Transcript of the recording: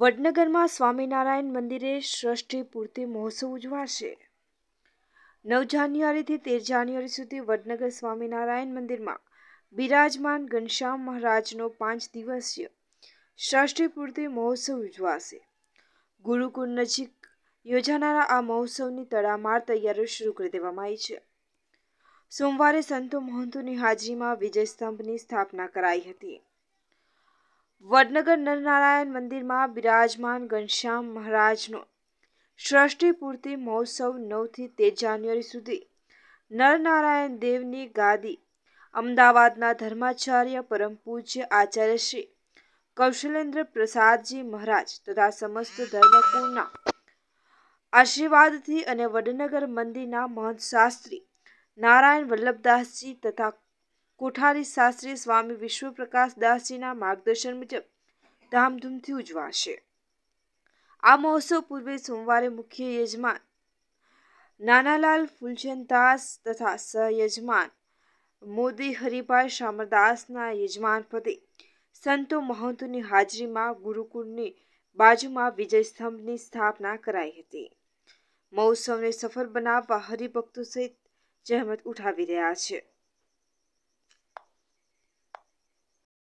વડનગરમાં સ્વામિનારાયણ મંદિરે સૃષ્ટિ પૂર્તિ મહોત્સવ ઉજવાશે નવ જાન્યુઆરીથી તેર જાન્યુઆરી સુધી વડનગર સ્વામિનારાયણ મંદિરમાં બિરાજમાન ઘનશ્યામ મહારાજનો પાંચ દિવસીય ષષ્ઠી પૂર્તિ મહોત્સવ ઉજવાશે ગુરુકુળ નજીક યોજાનારા આ મહોત્સવની તડામાર તૈયારીઓ શરૂ કરી દેવામાં આવી છે સોમવારે સંતો મહંતોની હાજરીમાં વિજય સ્તંભની સ્થાપના કરાઈ હતી વડનગર નરનારાયણ મંદિરમાં બિરાજમાન ઘનશ્યામ મહારાજનો પૂર્તિ મહોત્સવ નવથી તેર જાન્યુઆરી સુધી નરનારાયણ દેવની ગાદી અમદાવાદના ધર્માચાર્ય પરમ પૂજ્ય આચાર્ય શ્રી કૌશલેન્દ્ર પ્રસાદજી મહારાજ તથા સમસ્ત ધર્મકુળના આશીર્વાદથી અને વડનગર મંદિરના મહંત શાસ્ત્રી નારાયણ વલ્લભદાસજી તથા કોઠારી શાસ્ત્રી સ્વામી વિશ્વપ્રકાશ દાસજીના માર્ગદર્શન મુજબ ધામધૂમથી ઉજવાશે આ મહોત્સવ પૂર્વે સોમવારે મુખ્ય યજમાન નાનાલાલ ફૂલચંદાસ તથા સહયજમાન મોદી હરિભાઈ શામરદાસના યજમાન પદે સંતો મહંતોની હાજરીમાં ગુરુકુળની બાજુમાં વિજય સ્તંભની સ્થાપના કરાઈ હતી મહોત્સવને સફળ બનાવવા હરિભક્તો સહિત જહેમત ઉઠાવી રહ્યા છે